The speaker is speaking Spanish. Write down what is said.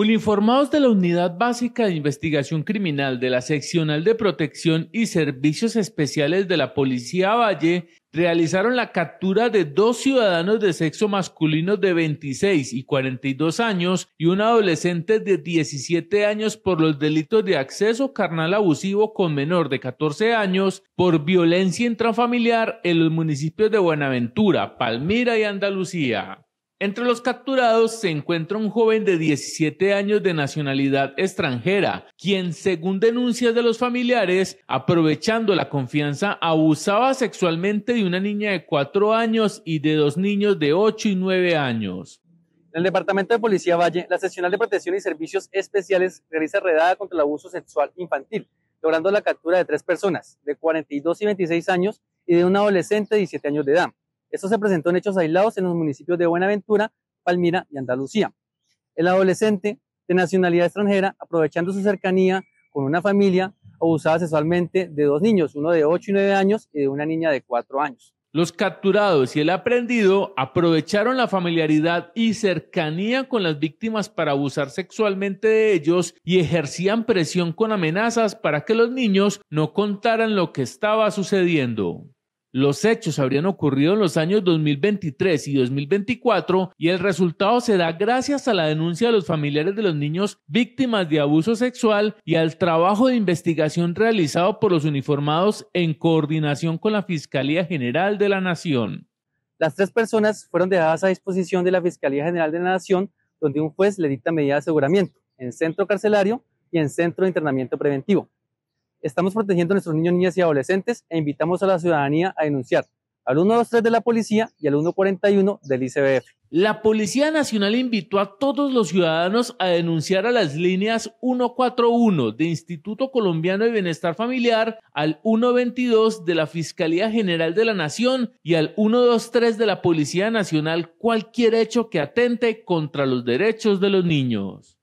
Uniformados de la Unidad Básica de Investigación Criminal de la Seccional de Protección y Servicios Especiales de la Policía Valle, realizaron la captura de dos ciudadanos de sexo masculino de 26 y 42 años y un adolescente de 17 años por los delitos de acceso carnal abusivo con menor de 14 años por violencia intrafamiliar en los municipios de Buenaventura, Palmira y Andalucía. Entre los capturados se encuentra un joven de 17 años de nacionalidad extranjera, quien, según denuncias de los familiares, aprovechando la confianza, abusaba sexualmente de una niña de 4 años y de dos niños de 8 y 9 años. En el Departamento de Policía Valle, la Seccional de Protección y Servicios Especiales realiza redada contra el abuso sexual infantil, logrando la captura de tres personas, de 42 y 26 años y de un adolescente de 17 años de edad. Esto se presentó en hechos aislados en los municipios de Buenaventura, Palmira y Andalucía. El adolescente de nacionalidad extranjera, aprovechando su cercanía con una familia, abusaba sexualmente de dos niños, uno de 8 y 9 años y de una niña de 4 años. Los capturados y el aprendido aprovecharon la familiaridad y cercanía con las víctimas para abusar sexualmente de ellos y ejercían presión con amenazas para que los niños no contaran lo que estaba sucediendo. Los hechos habrían ocurrido en los años 2023 y 2024 y el resultado se da gracias a la denuncia de los familiares de los niños víctimas de abuso sexual y al trabajo de investigación realizado por los uniformados en coordinación con la Fiscalía General de la Nación. Las tres personas fueron dejadas a disposición de la Fiscalía General de la Nación, donde un juez le dicta medida de aseguramiento en centro carcelario y en centro de internamiento preventivo. Estamos protegiendo a nuestros niños, niñas y adolescentes e invitamos a la ciudadanía a denunciar al 123 de la policía y al 141 del ICBF. La Policía Nacional invitó a todos los ciudadanos a denunciar a las líneas 141 de Instituto Colombiano de Bienestar Familiar, al 122 de la Fiscalía General de la Nación y al 123 de la Policía Nacional cualquier hecho que atente contra los derechos de los niños.